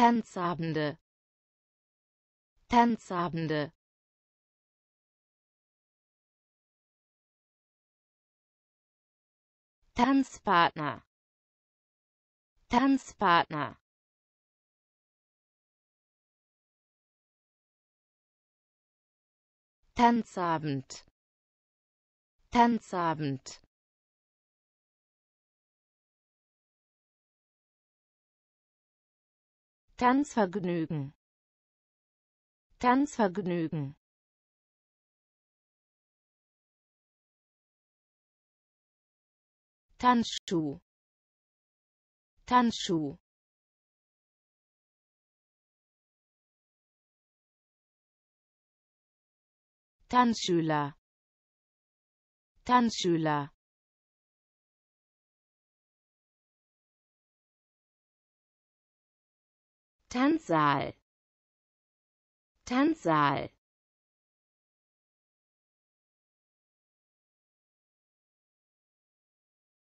Tanzabende Tanzabende Tanzpartner Tanzpartner Tanzabend Tanzabend Tanzvergnügen Tanzvergnügen Tanzschuh Tanzschuh Tanzschüler Tanzschüler Tanzsaal Tanzsaal